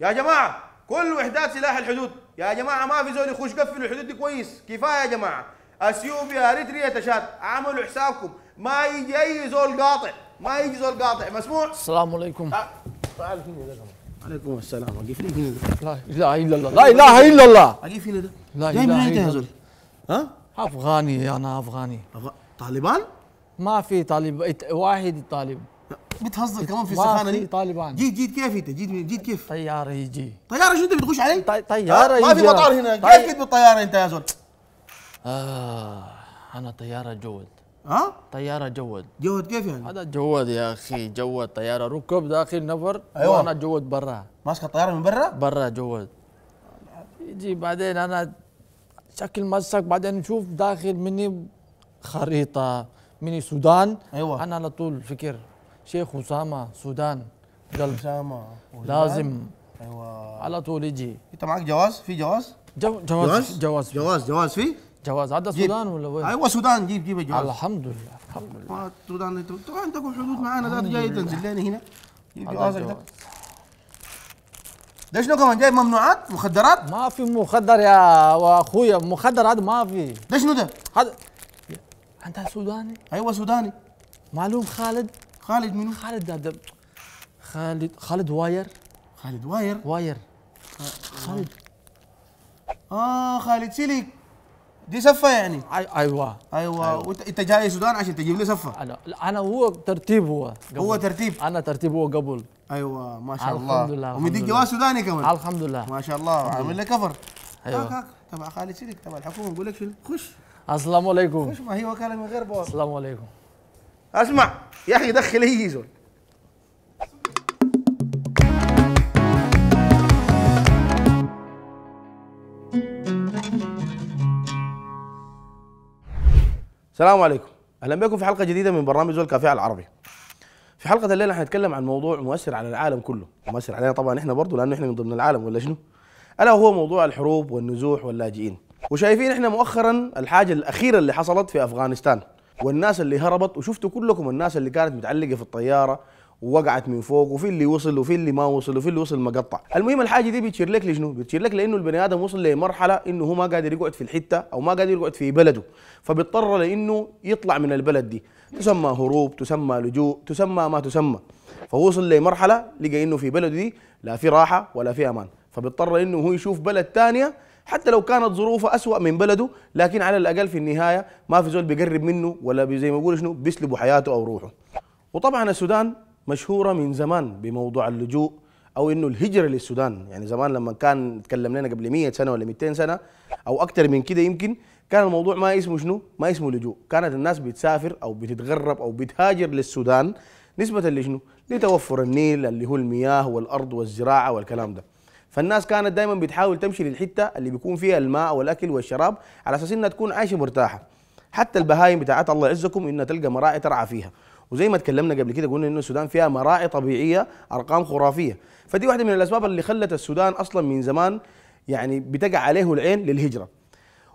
يا جماعه كل وحدات سلاح الحدود يا جماعه ما في زول يخش قفلوا الحدود دي كويس كفايه يا جماعه اثيوبيا اريتريا تشاد عملوا حسابكم ما يجي اي زول قاطع ما يجي زول قاطع مسموع السلام عليكم آه. عليكم السلام وقف لي هنا لا اله الا الله لا اله الا الله وقف هنا ده لا اله الا الله ها افغاني انا افغاني طالبان ما في طالب واحد طالب بتهزر كمان في السخانه دي طالبان جيت جيت كيف انت جيت جيت كيف طياره يجي طياره شو انت بتخش علي طياره يجي ما في مطار هنا كيف جيت بالطياره انت يا زول آه انا طياره جود ها؟ طيارة جود جود كيف يعني؟ هذا جود يا اخي جود طيارة ركب داخل نفر أيوة. وانا جود برا ماسك الطيارة من برا؟ برا جود يجي بعدين انا شكل مسك بعدين نشوف داخل مني خريطة مني سودان ايوه انا على طول فكر شيخ اسامه سودان قلب اسامه لازم ايوه على طول يجي انت معك جواز في جواز جو جواز جواز جواز جواز في جواز هذا سودان ولا وين؟ ايوه سودان جيب جيب الجواز الحمد لله الحمد لله السودان انت انت حدود معانا ذات جاي تنزل لنا هنا جيب جوازك ده شنو كمان جايب ممنوعات مخدرات؟ ما في مخدر يا اخويا مخدر هذا ما في ده شنو ده؟ هذا انت سوداني؟ ايوه سوداني معلوم خالد خالد منو؟ خالد ده خالد خالد واير خالد واير واير خالد اه خالد سيليك دي سفه يعني ايوه ايوه, أيوة. انت جاي السودان عشان تجيب لي سفه انا انا هو ترتيب هو قبل. هو ترتيب انا ترتيب هو قبل ايوه ما شاء الله الحمد لله ومديك جواز سوداني كمان الحمد لله ما شاء الله عامل لك كفر ايوه هاك هاك تبع خالد سيلك تبع الحكومه بقول لك شنو خش السلام عليكم خش ما هي وكاله من غير بوابة السلام عليكم اسمع يا اخي دخل اي زول السلام عليكم اهلا بكم في حلقه جديده من برنامج زول كافيه على العربي في حلقه الليله حنتكلم عن موضوع مؤثر على العالم كله مؤثر علينا طبعا احنا برضه لانه احنا من ضمن العالم ولا شنو الا وهو موضوع الحروب والنزوح واللاجئين وشايفين احنا مؤخرا الحاجه الاخيره اللي حصلت في افغانستان والناس اللي هربت وشفتوا كلكم الناس اللي كانت متعلقه في الطياره ووقعت من فوق وفي اللي وصل وفي اللي ما وصل وفي اللي وصل مقطع المهم الحاجه دي بتشير لك لشنو بتشير لك لانه البني ادم وصل لمرحله انه هو ما قادر يقعد في الحته او ما قادر يقعد في بلده فبيضطر لانه يطلع من البلد دي تسمى هروب تسمى لجوء تسمى ما تسمى فوصل لمرحله لقى انه في بلده دي لا في راحه ولا في امان فبيضطر انه هو يشوف بلد ثانيه حتى لو كانت ظروفه أسوأ من بلده لكن على الأقل في النهاية ما في زول بيقرب منه ولا زي ما بيقولوا شنو بيسلبوا حياته أو روحه وطبعا السودان مشهورة من زمان بموضوع اللجوء أو إنه الهجرة للسودان يعني زمان لما كان تكلم لنا قبل 100 سنة ولا 200 سنة أو أكثر من كده يمكن كان الموضوع ما اسمه شنو ما اسمه لجوء كانت الناس بتسافر أو بتتغرب أو بتهاجر للسودان نسبة لشنو لتوفر النيل اللي هو المياه والأرض والزراعة والكلام ده فالناس كانت دائما بتحاول تمشي للحته اللي بيكون فيها الماء والاكل والشراب على اساس انها تكون عايشه مرتاحه حتى البهايم بتاعت الله يعزكم انها تلقى مراعي ترعى فيها وزي ما تكلمنا قبل كده قلنا ان السودان فيها مراعي طبيعيه ارقام خرافيه فدي واحده من الاسباب اللي خلت السودان اصلا من زمان يعني بتقع عليه العين للهجره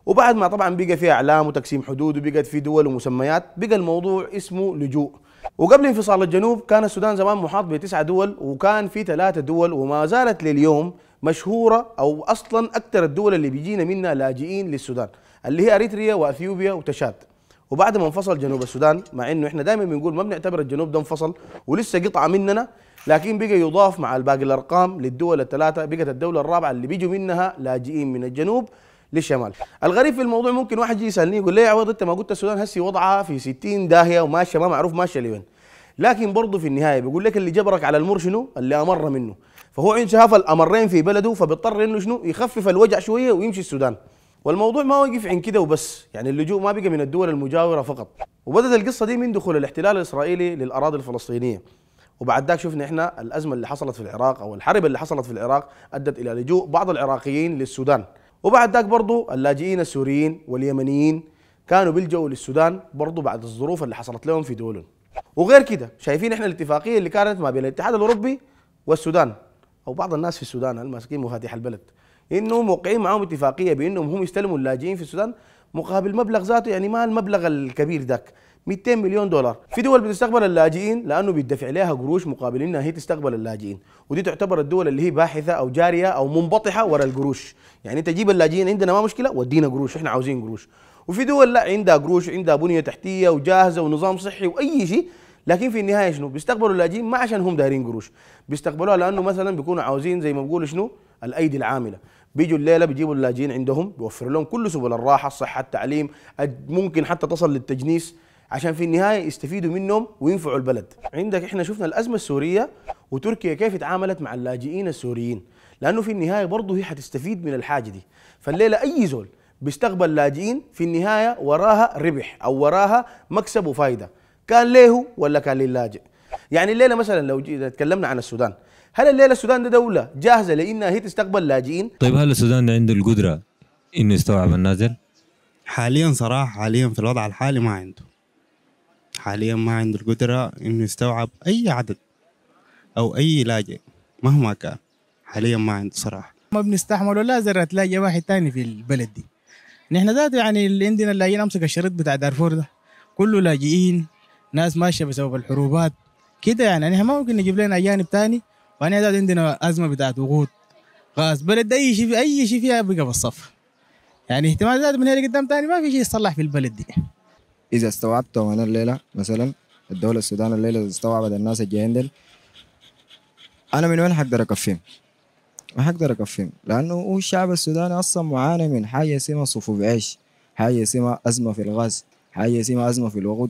وبعد ما طبعا بقى في اعلام وتقسيم حدود وبقت في دول ومسميات بقى الموضوع اسمه لجوء وقبل انفصال الجنوب كان السودان زمان محاط بتسعة دول وكان في ثلاثة دول وما زالت لليوم مشهورة أو أصلا أكثر الدول اللي بيجينا منها لاجئين للسودان اللي هي أريتريا وأثيوبيا وتشاد وبعد ما انفصل جنوب السودان مع انه احنا دائما بنقول ما بنعتبر الجنوب ده انفصل ولسه قطعه مننا لكن بقى يضاف مع الباقي الارقام للدول الثلاثه بقت الدوله الرابعه اللي بيجوا منها لاجئين من الجنوب للشمال الغريب في الموضوع ممكن واحد يجي يسالني يقول لي يا عوض انت ما قلت السودان هسي وضعها في 60 داهيه وماشيه ما معروف ماشيه لوين لكن برضه في النهايه بيقول لك اللي جبرك على المر شنو اللي امر منه فهو عند شاف الامرين في بلده فبيضطر انه شنو يخفف الوجع شويه ويمشي السودان والموضوع ما وقف عند كده وبس يعني اللجوء ما بقى من الدول المجاوره فقط وبدت القصه دي من دخول الاحتلال الاسرائيلي للاراضي الفلسطينيه وبعد ذاك شفنا احنا الازمه اللي حصلت في العراق او الحرب اللي حصلت في العراق ادت الى لجوء بعض العراقيين للسودان وبعد ذاك برضو اللاجئين السوريين واليمنيين كانوا بيلجؤوا للسودان برضو بعد الظروف اللي حصلت لهم في دولهم وغير كده شايفين احنا الاتفاقيه اللي كانت ما بين الاتحاد الاوروبي والسودان او بعض الناس في السودان الماسكين مفاتيح البلد انهم موقعين معاهم اتفاقيه بانهم هم يستلموا اللاجئين في السودان مقابل مبلغ ذاته يعني ما المبلغ الكبير ذاك 200 مليون دولار في دول بتستقبل اللاجئين لانه بيدفع لها قروش مقابل انها هي تستقبل اللاجئين ودي تعتبر الدول اللي هي باحثه او جاريه او منبطحه ورا القروش يعني انت تجيب اللاجئين عندنا ما مشكله ودينا قروش احنا عاوزين قروش وفي دول لا عندها قروش عندها بنيه تحتيه وجاهزه ونظام صحي واي شيء لكن في النهايه شنو بيستقبلوا اللاجئين ما عشان هم دايرين قروش بيستقبلوها لانه مثلا بيكونوا عاوزين زي ما بقول شنو الايدي العامله بيجوا الليله بيجيبوا اللاجئين عندهم بيوفروا لهم كل سبل الراحه الصحه التعليم ممكن حتى تصل للتجنيس عشان في النهايه يستفيدوا منهم وينفعوا البلد عندك احنا شفنا الازمه السوريه وتركيا كيف تعاملت مع اللاجئين السوريين لانه في النهايه برضه هي حتستفيد من الحاجه دي فالليله اي زول بيستقبل لاجئين في النهايه وراها ربح او وراها مكسب وفائده كان له ولا كان للاجئ يعني الليله مثلا لو تكلمنا عن السودان هل الليله السودان ده دوله جاهزه لانها هي تستقبل لاجئين طيب هل السودان عنده القدره انه يستوعب النازل حاليا صراحه حاليا في الوضع الحالي ما عنده حاليا ما عنده القدرة إنه يستوعب أي عدد أو أي لاجئ مهما كان حاليا ما عنده صراحة ما بنستحمله لا ذرة لاجئ واحد تاني في البلد دي نحن ذاته يعني اللي عندنا اللاجئين أمسك الشريط بتاع دارفور ده كله لاجئين ناس ماشية بسبب الحروبات كده يعني نحن ما ممكن نجيب لنا أجانب تاني وأنا ذات عندنا أزمة بتاعت وقود غاز بلد أي شيء أي شيء فيها بقى بالصف يعني اهتمام ذات من هنا قدام تاني ما في شيء يصلح في البلد دي إذا استوعبت أنا الليلة مثلا الدولة السودان الليلة استوعبت الناس الجايين ديل أنا من وين حقدر أكفيهم؟ ما حقدر أكفيهم لأنه هو الشعب السوداني أصلا معاني من حاجة اسمها صفوف عيش حاجة اسمها أزمة في الغاز حاجة اسمها أزمة في الوقود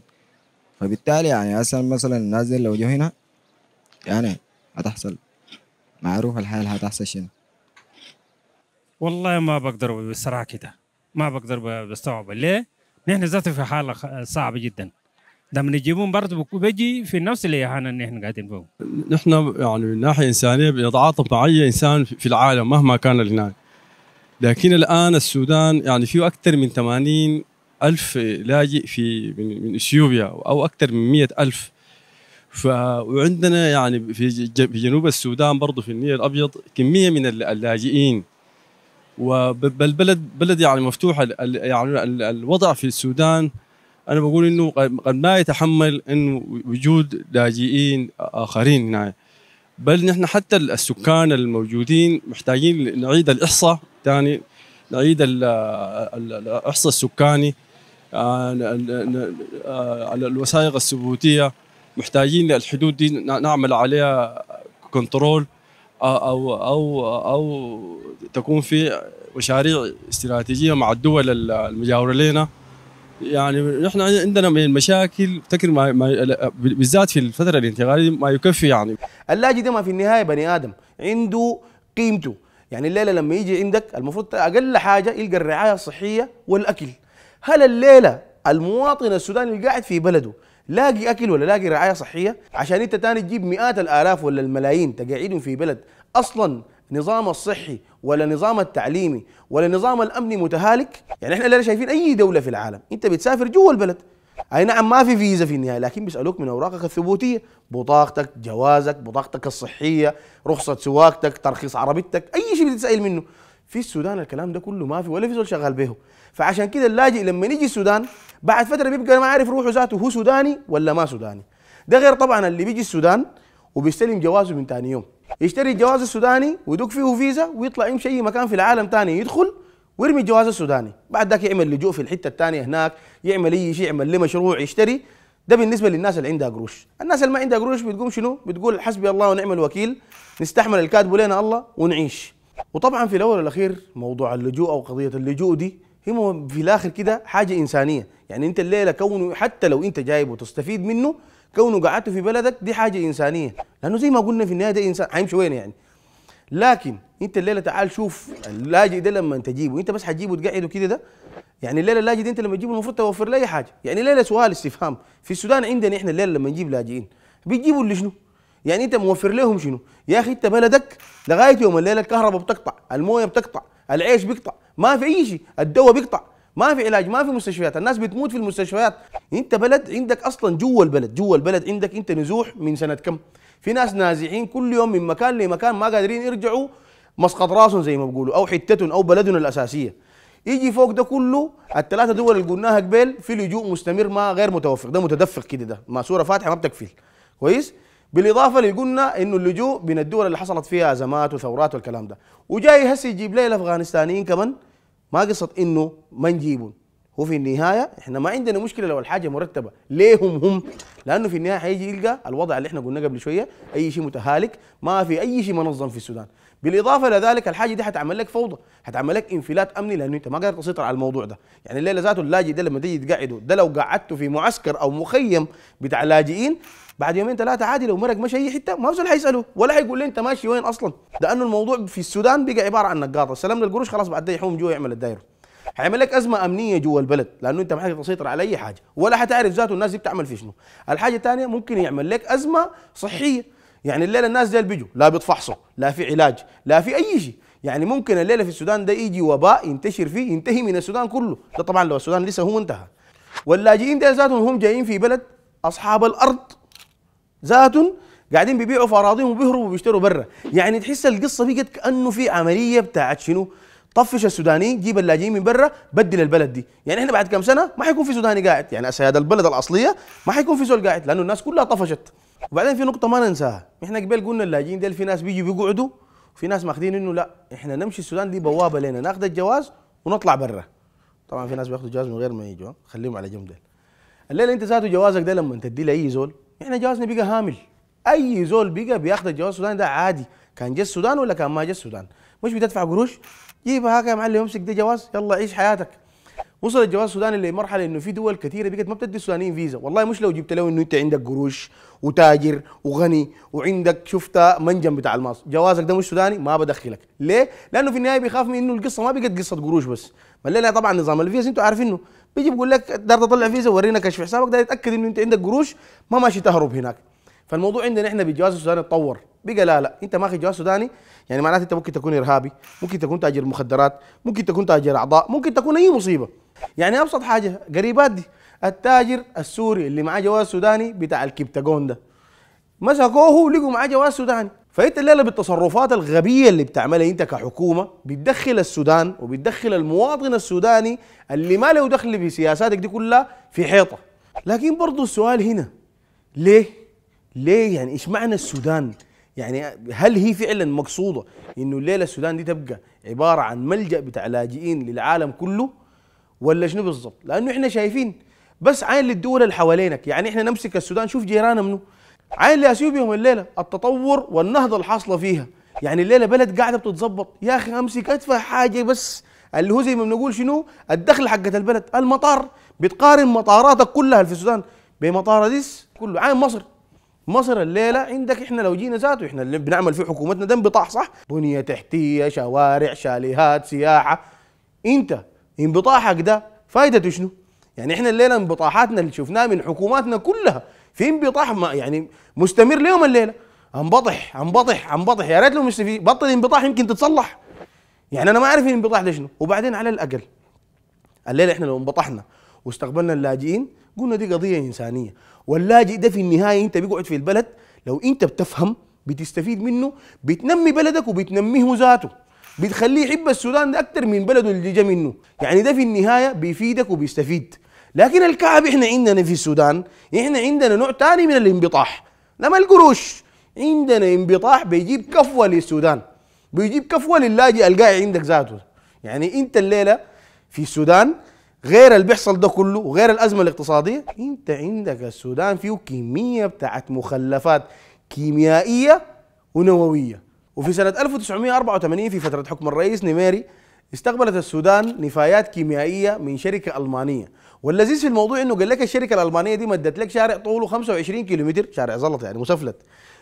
فبالتالي يعني أصلا مثلا الناس دي لو جو هنا يعني هتحصل معروف الحال هتحصل شنو والله ما بقدر بصراحة كده ما بقدر بستوعب ليه؟ نحن ذاته في حاله صعبه جدا لما نجيبهم برضه بيجي في نفس الاهانه اللي احنا قاعدين فيه نحن يعني من ناحيه انسانيه بنتعاطف مع اي انسان في العالم مهما كان هناك لكن الان السودان يعني فيه اكثر من 80 ألف لاجئ في من اثيوبيا او اكثر من 100 ألف ف وعندنا يعني في جنوب السودان برضه في النيل الابيض كميه من اللاجئين وبالبلد بلد يعني مفتوحه يعني الوضع في السودان انا بقول انه قد ما يتحمل انه وجود لاجئين اخرين هنا بل نحن حتى السكان الموجودين محتاجين نعيد الاحصاء ثاني نعيد الاحصاء السكاني آه، آه، على الوثائق الثبوتيه محتاجين للحدود دي نعمل عليها كنترول او او او تكون في مشاريع استراتيجيه مع الدول المجاوره لنا يعني نحن عندنا من المشاكل افتكر ما, ما بالذات في الفتره الانتقاليه ما يكفي يعني اللاجئ ده ما في النهايه بني ادم عنده قيمته يعني الليله لما يجي عندك المفروض اقل حاجه يلقى الرعايه الصحيه والاكل هل الليله المواطن السوداني اللي قاعد في بلده لاقي اكل ولا لاقي رعايه صحيه عشان انت تاني تجيب مئات الالاف ولا الملايين تقعدهم في بلد اصلا نظام الصحي ولا نظام التعليمي ولا نظام الامني متهالك يعني احنا اللي شايفين اي دوله في العالم انت بتسافر جوا البلد اي نعم ما في فيزا في النهايه لكن بيسالوك من اوراقك الثبوتيه بطاقتك جوازك بطاقتك الصحيه رخصه سواقتك ترخيص عربيتك اي شيء بتسال منه في السودان الكلام ده كله ما في ولا في زول شغال بيهم فعشان كده اللاجئ لما يجي السودان بعد فتره بيبقى ما عارف روحه ذاته هو سوداني ولا ما سوداني ده غير طبعا اللي بيجي السودان وبيستلم جوازه من ثاني يوم يشتري الجواز السوداني ويدق فيه فيزا ويطلع يمشي اي مكان في العالم ثاني يدخل ويرمي الجواز السوداني بعد ذاك يعمل لجوء في الحته الثانيه هناك يعمل اي شيء يعمل له مشروع يشتري ده بالنسبه للناس اللي عندها قروش الناس اللي ما عندها قروش بتقوم شنو بتقول حسبي الله ونعم الوكيل نستحمل الكاتب لنا الله ونعيش وطبعا في الاول والاخير موضوع اللجوء او قضيه اللجوء دي هي في الاخر كده حاجه انسانيه يعني انت الليله كونه حتى لو انت جايب وتستفيد منه كونه قعدته في بلدك دي حاجه انسانيه لانه زي ما قلنا في النهايه ده انسان هيمشي وين يعني لكن انت الليله تعال شوف اللاجئ ده لما تجيبه انت بس حتجيبه تقعده كده ده يعني الليله اللاجئ ده انت لما تجيبه المفروض توفر له اي حاجه يعني الليله سؤال استفهام في السودان عندنا احنا الليله لما نجيب لاجئين بيجيبوا اللي شنو يعني انت موفر لهم شنو يا اخي انت بلدك لغايه يوم الليله الكهرباء بتقطع المويه بتقطع العيش بيقطع ما في اي شيء الدواء بيقطع ما في علاج ما في مستشفيات الناس بتموت في المستشفيات انت بلد عندك اصلا جوا البلد جوا البلد عندك انت نزوح من سنه كم في ناس نازحين كل يوم من مكان لمكان ما قادرين يرجعوا مسقط راسهم زي ما بيقولوا او حتتهم او بلدهم الاساسيه يجي فوق ده كله الثلاثه دول اللي قلناها قبل في لجوء مستمر ما غير متوفر ده متدفق كده ده ماسوره فاتحه ما بتكفل كويس بالاضافه اللي قلنا انه اللجوء من الدول اللي حصلت فيها ازمات وثورات والكلام ده وجاي هسه يجيب لي الافغانستانيين كمان ما قصه انه ما نجيبهم هو في النهايه احنا ما عندنا مشكله لو الحاجه مرتبه ليهم هم لانه في النهايه حيجي يلقى الوضع اللي احنا قلناه قبل شويه اي شيء متهالك ما في اي شيء منظم في السودان بالاضافه لذلك الحاجه دي هتعمل لك فوضى هتعمل لك انفلات امني لانه انت ما قادر تسيطر على الموضوع ده يعني الليله ذاته اللاجئ ده لما تيجي تقعده ده لو قعدته في معسكر او مخيم بتاع لاجئين بعد يومين ثلاثه عادي لو مرق مشى اي حته ما في حيساله ولا حيقول لي انت ماشي وين اصلا لانه الموضوع في السودان بقى عباره عن نقاطه سلمنا القروش خلاص بعد ده يحوم جوا يعمل الدايره هيعمل لك ازمه امنيه جوا البلد لانه انت ما حتقدر تسيطر على اي حاجه ولا حتعرف ذاته الناس دي بتعمل في شنو الحاجه الثانيه ممكن يعمل لك ازمه صحيه يعني الليله الناس ديل بيجوا لا بيتفحصوا لا في علاج لا في اي شيء يعني ممكن الليله في السودان ده يجي وباء ينتشر فيه ينتهي من السودان كله ده طبعا لو السودان لسه هو انتهى واللاجئين ده ذاتهم هم جايين في بلد اصحاب الارض ذاتهم قاعدين بيبيعوا في اراضيهم وبيهربوا وبيشتروا برا يعني تحس القصه بقت كانه في عمليه بتاعت شنو طفش السوداني جيب اللاجئين من برا بدل البلد دي يعني احنا بعد كم سنه ما حيكون في سوداني قاعد يعني اسياد البلد الاصليه ما حيكون في زول قاعد لانه الناس كلها طفشت وبعدين في نقطه ما ننساها احنا قبل قلنا اللاجئين ديل في ناس بيجوا بيقعدوا وفي ناس ماخذين انه لا احنا نمشي السودان دي بوابه لنا ناخذ الجواز ونطلع برا طبعا في ناس بياخذوا جواز من غير ما يجوا خليهم على جنب ديل الليله انت ذاته جوازك ده لما تدي لاي زول احنا جوازنا بقى هامل اي زول بقى بياخذ الجواز السوداني ده عادي كان جه السودان ولا كان ما جه السودان مش بتدفع قروش جيبها هكا يا معلم امسك ده جواز يلا عيش حياتك وصل الجواز السوداني لمرحله انه في دول كثيره بقت ما بتدي السودانيين فيزا والله مش لو جبت له انه انت عندك قروش وتاجر وغني وعندك شفت منجم بتاع الماس جوازك ده مش سوداني ما بدخلك ليه لانه في النهايه بيخاف من انه القصه ما بقت قصه قروش بس ملينا طبعا نظام الفيزا انتوا عارفينه بيجي بيقول لك دار تطلع فيزا ورينا كشف حسابك ده يتاكد انه انت عندك قروش ما ماشي تهرب هناك فالموضوع عندنا احنا بالجواز السوداني اتطور بقى لا لا انت ماخذ جواز سوداني يعني معناته انت ممكن تكون ارهابي ممكن تكون تاجر مخدرات ممكن تكون تاجر اعضاء ممكن تكون اي مصيبه يعني ابسط حاجه قريبات دي التاجر السوري اللي معاه جواز سوداني بتاع الكبتاجون ده مسكوه لقوا معاه جواز سوداني فانت الليله بالتصرفات الغبيه اللي بتعملها انت كحكومه بتدخل السودان وبتدخل المواطن السوداني اللي ما له دخل في سياساتك دي كلها في حيطه لكن برضه السؤال هنا ليه؟ ليه يعني ايش معنى السودان؟ يعني هل هي فعلا مقصوده انه الليله السودان دي تبقى عباره عن ملجا بتاع لاجئين للعالم كله؟ ولا شنو بالضبط لانه احنا شايفين بس عين للدول اللي حوالينك يعني احنا نمسك السودان شوف جيراننا منو؟ عين لاثيوبيا الليله التطور والنهضه الحاصله فيها يعني الليله بلد قاعده بتتظبط يا اخي امسك ادفع حاجه بس اللي هو زي ما بنقول شنو الدخل حقت البلد المطار بتقارن مطاراتك كلها في السودان بمطار اديس كله عين مصر مصر الليله عندك احنا لو جينا ذاته احنا اللي بنعمل فيه حكومتنا ده بطاح صح؟ بنيه تحتيه شوارع شاليهات سياحه انت انبطاحك ده فائدته شنو؟ يعني احنا الليله انبطاحاتنا اللي شفناها من حكوماتنا كلها في انبطاح ما يعني مستمر ليوم الليله انبطح انبطح انبطح يا ريت لو مش في بطل انبطاح يمكن تتصلح يعني انا ما اعرف الانبطاح ده شنو وبعدين على الاقل الليله احنا لو انبطحنا واستقبلنا اللاجئين قلنا دي قضيه انسانيه واللاجئ ده في النهايه انت بيقعد في البلد لو انت بتفهم بتستفيد منه بتنمي بلدك وبتنميه ذاته بتخليه يحب السودان ده اكثر من بلده اللي جا منه يعني ده في النهايه بيفيدك وبيستفيد لكن الكعب احنا عندنا في السودان احنا عندنا نوع ثاني من الانبطاح لما القروش عندنا انبطاح بيجيب كفوه للسودان بيجيب كفوه للاجئ القاعد عندك ذاته يعني انت الليله في السودان غير اللي بيحصل ده كله وغير الازمه الاقتصاديه انت عندك السودان فيه كميه بتاعت مخلفات كيميائيه ونوويه وفي سنة 1984 في فترة حكم الرئيس نميري استقبلت السودان نفايات كيميائية من شركة ألمانية واللذيذ في الموضوع انه قال لك الشركة الألمانية دي مدت لك شارع طوله 25 كيلومتر شارع زلط يعني مسفلت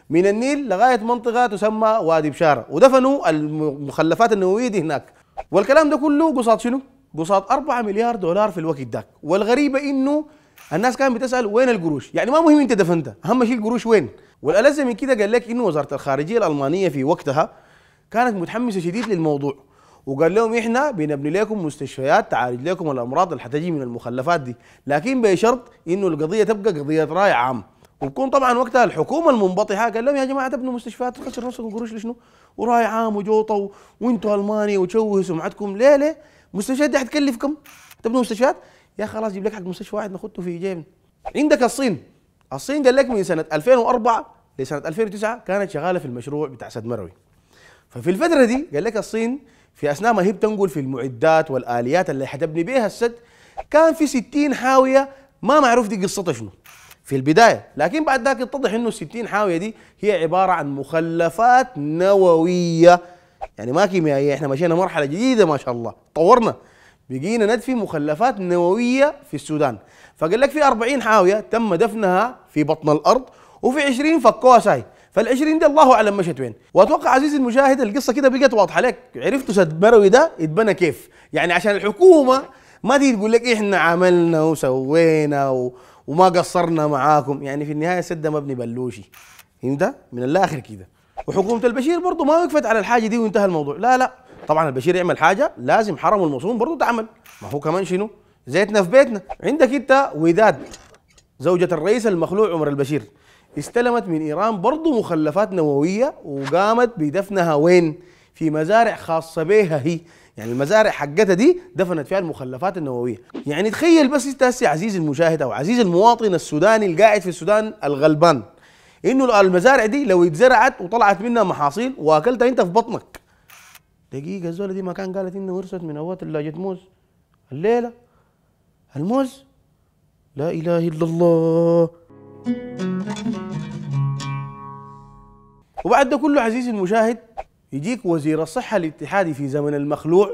من النيل لغاية منطقة تسمى وادي بشارة ودفنوا المخلفات النووية دي هناك والكلام ده كله قصاد شنو؟ قصاد 4 مليار دولار في الوقت داك والغريبة انه الناس كانت بتسأل وين القروش؟ يعني ما مهم انت دفنتها اهم شيء القروش وين؟ والألزم من كده قال لك إنه وزارة الخارجية الألمانية في وقتها كانت متحمسة شديد للموضوع وقال لهم إحنا بنبني لكم مستشفيات تعالج لكم الأمراض اللي حتجي من المخلفات دي لكن بشرط إنه القضية تبقى قضية رأي عام وبكون طبعا وقتها الحكومه المنبطحه قال لهم يا جماعه تبنوا مستشفيات تخسر نفسكم قروش لشنو؟ وراي عام وجوطه وانتوا المانيا وتشوهوا سمعتكم ليه ليه؟ المستشفيات دي حتكلف كم؟ تبنوا مستشفيات؟ يا خلاص جيب لك حق مستشفى واحد نخده في جيبنا عندك الصين الصين قال لك من سنه 2004 لسنه 2009 كانت شغاله في المشروع بتاع سد مروي ففي الفتره دي قال لك الصين في اثناء ما هي بتنقل في المعدات والاليات اللي حتبني بها السد كان في 60 حاويه ما معروف دي قصتها شنو في البدايه لكن بعد ذاك اتضح انه ال 60 حاويه دي هي عباره عن مخلفات نوويه يعني ما كيميائيه احنا مشينا مرحله جديده ما شاء الله طورنا بقينا ندفي مخلفات نووية في السودان فقال لك في 40 حاوية تم دفنها في بطن الأرض وفي 20 فكوها ساي فال20 دي الله اعلم مشت وين واتوقع عزيزي المشاهد القصه كده بقت واضحه لك عرفتوا سد مروي ده اتبنى كيف يعني عشان الحكومه ما تيجي تقول لك احنا عملنا وسوينا و... وما قصرنا معاكم يعني في النهايه سد مبني بلوشي فهمت من الاخر كده وحكومه البشير برضه ما وقفت على الحاجه دي وانتهى الموضوع لا لا طبعا البشير يعمل حاجه لازم حرمه المصون برضه تعمل ما هو كمان شنو زيتنا في بيتنا عندك انت وداد زوجة الرئيس المخلوع عمر البشير استلمت من ايران برضه مخلفات نوويه وقامت بدفنها وين؟ في مزارع خاصه بها هي يعني المزارع حقتها دي دفنت فيها المخلفات النوويه يعني تخيل بس انت هسه عزيزي المشاهد او عزيزي المواطن السوداني القاعد في السودان الغلبان انه المزارع دي لو اتزرعت وطلعت منها محاصيل واكلتها انت في بطنك دقيقه الزوله دي ما كان قالت انه ورثت من ابوها ثلاجه موز الليله الموز لا اله الا الله وبعد ده كله عزيزي المشاهد يجيك وزير الصحه الاتحادي في زمن المخلوع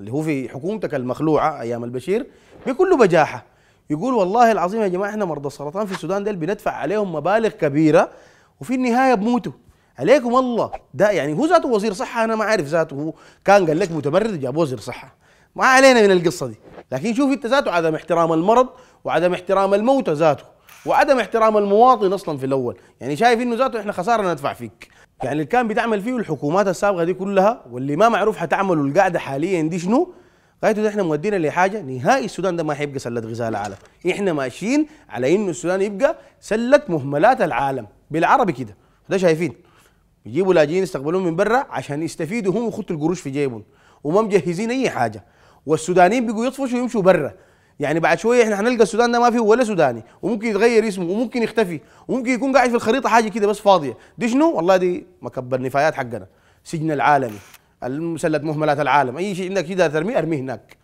اللي هو في حكومتك المخلوعه ايام البشير بكل بجاحه يقول والله العظيم يا جماعه احنا مرضى السرطان في السودان ديل بندفع عليهم مبالغ كبيره وفي النهايه بموتوا عليكم الله ده يعني هو ذاته وزير صحه انا ما عارف ذاته هو كان قال لك متمرد جاب وزير صحه ما علينا من القصه دي لكن شوف انت ذاته عدم احترام المرض وعدم احترام الموتى ذاته وعدم احترام المواطن اصلا في الاول يعني شايف انه ذاته احنا خساره ندفع فيك يعني اللي كان بتعمل فيه الحكومات السابقه دي كلها واللي ما معروف حتعمله القاعده حاليا دي شنو غايته احنا مودينا لحاجه نهائي السودان ده ما حيبقى سله غذاء العالم احنا ماشيين على انه السودان يبقى سله مهملات العالم بالعربي كده ده شايفين بيجيبوا لاجئين يستقبلوهم من برا عشان يستفيدوا هم ويخطوا القروش في جيبهم وما مجهزين اي حاجه والسودانيين بيجوا يطفشوا ويمشوا برا يعني بعد شويه احنا هنلقى السودان ده ما فيه ولا سوداني وممكن يتغير اسمه وممكن يختفي وممكن يكون قاعد في الخريطه حاجه كده بس فاضيه دي شنو والله دي مكبر النفايات حقنا سجن العالمي المسلة مهملات العالم اي شيء عندك كده ترميه ارميه هناك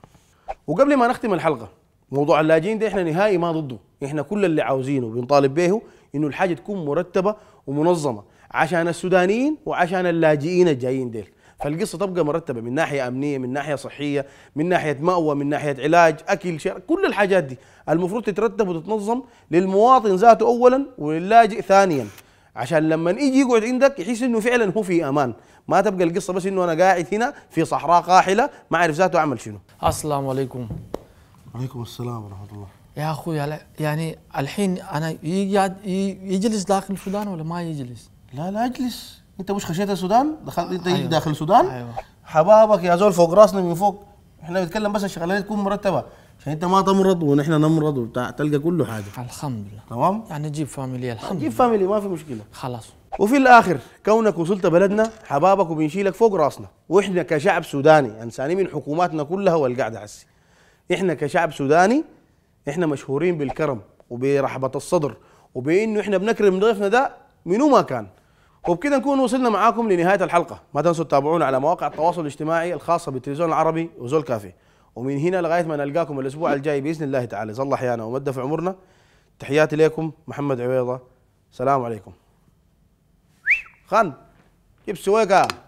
وقبل ما نختم الحلقه موضوع اللاجئين ده احنا نهائي ما ضده احنا كل اللي عاوزينه بنطالب به انه الحاجه تكون مرتبه ومنظمه عشان السودانيين وعشان اللاجئين الجايين ديل فالقصة تبقى مرتبة من ناحية أمنية من ناحية صحية من ناحية مأوى من ناحية علاج أكل شرب كل الحاجات دي المفروض تترتب وتتنظم للمواطن ذاته أولا وللاجئ ثانيا عشان لما يجي يقعد عندك يحس انه فعلا هو في امان ما تبقى القصه بس انه انا قاعد هنا في صحراء قاحله ما اعرف ذاته اعمل شنو السلام عليكم وعليكم السلام ورحمه الله يا اخوي يعني الحين انا يجلس داخل السودان ولا ما يجلس؟ لا لا اجلس انت مش خشيت السودان دخلت انت أيوة. داخل السودان أيوة. حبابك يا زول فوق راسنا من فوق احنا بنتكلم بس الشغلات تكون مرتبه عشان انت ما تمرض ونحن نمرض وبتاع تلقى كله حاجه الحمد لله تمام يعني جيب فاميلي الحمد جيب فاميلي ما في مشكله خلاص وفي الاخر كونك وصلت بلدنا حبابك وبنشيلك فوق راسنا واحنا كشعب سوداني انساني يعني من حكوماتنا كلها والقعده عسي احنا كشعب سوداني احنا مشهورين بالكرم وبرحبه الصدر وبانه احنا بنكرم ضيفنا ده منو ما كان وبكده نكون وصلنا معاكم لنهايه الحلقه ما تنسوا تتابعونا على مواقع التواصل الاجتماعي الخاصه بالتلفزيون العربي وزول كافي ومن هنا لغايه ما نلقاكم الاسبوع الجاي باذن الله تعالى الله احيانا ومد في عمرنا تحياتي لكم محمد عويضه سلام عليكم خان جيب سويكا